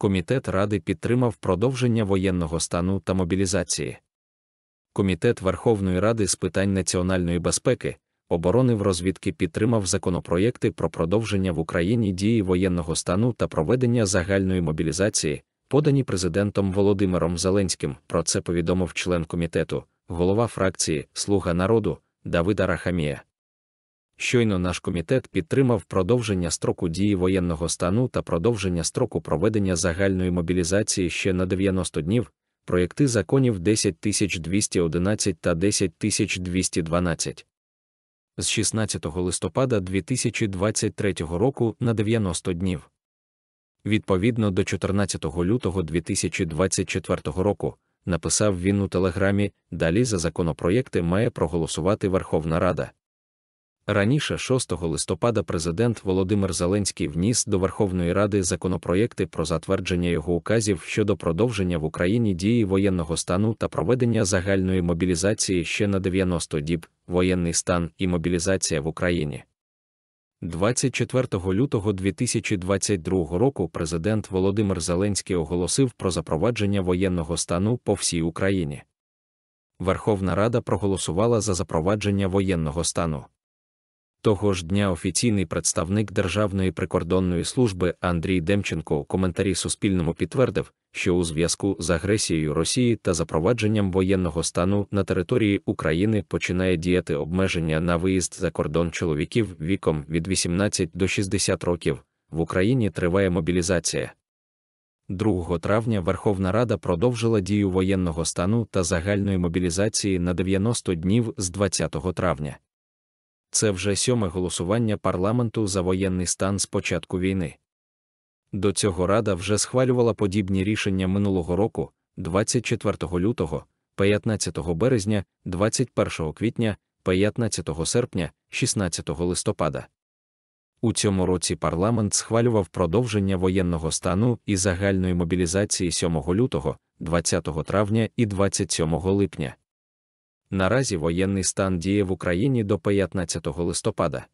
Комітет Ради підтримав продовження воєнного стану та мобілізації. Комітет Верховної Ради з питань національної безпеки, оборони в розвідки підтримав законопроєкти про продовження в Україні дії воєнного стану та проведення загальної мобілізації, подані президентом Володимиром Зеленським. Про це повідомив член комітету, голова фракції Слуга народу Давида Рахамія. Щойно наш комітет підтримав продовження строку дії воєнного стану та продовження строку проведення загальної мобілізації ще на 90 днів, проєкти законів 10211 та 10212. З 16 листопада 2023 року на 90 днів. Відповідно до 14 лютого 2024 року, написав він у телеграмі: далі за законопроєкти має проголосувати Верховна Рада. Раніше 6 листопада президент Володимир Зеленський вніс до Верховної Ради законопроєкти про затвердження його указів щодо продовження в Україні дії воєнного стану та проведення загальної мобілізації ще на 90 діб, воєнний стан і мобілізація в Україні. 24 лютого 2022 року президент Володимир Зеленський оголосив про запровадження воєнного стану по всій Україні. Верховна Рада проголосувала за запровадження воєнного стану. Того ж дня офіційний представник Державної прикордонної служби Андрій Демченко у коментарі Суспільному підтвердив, що у зв'язку з агресією Росії та запровадженням воєнного стану на території України починає діяти обмеження на виїзд за кордон чоловіків віком від 18 до 60 років. В Україні триває мобілізація. 2 травня Верховна Рада продовжила дію воєнного стану та загальної мобілізації на 90 днів з 20 травня. Це вже сьоме голосування парламенту за воєнний стан з початку війни. До цього Рада вже схвалювала подібні рішення минулого року, 24 лютого, 15 березня, 21 квітня, 15 серпня, 16 листопада. У цьому році парламент схвалював продовження воєнного стану і загальної мобілізації 7 лютого, 20 травня і 27 липня. Наразі воєнний стан діє в Україні до 15 листопада.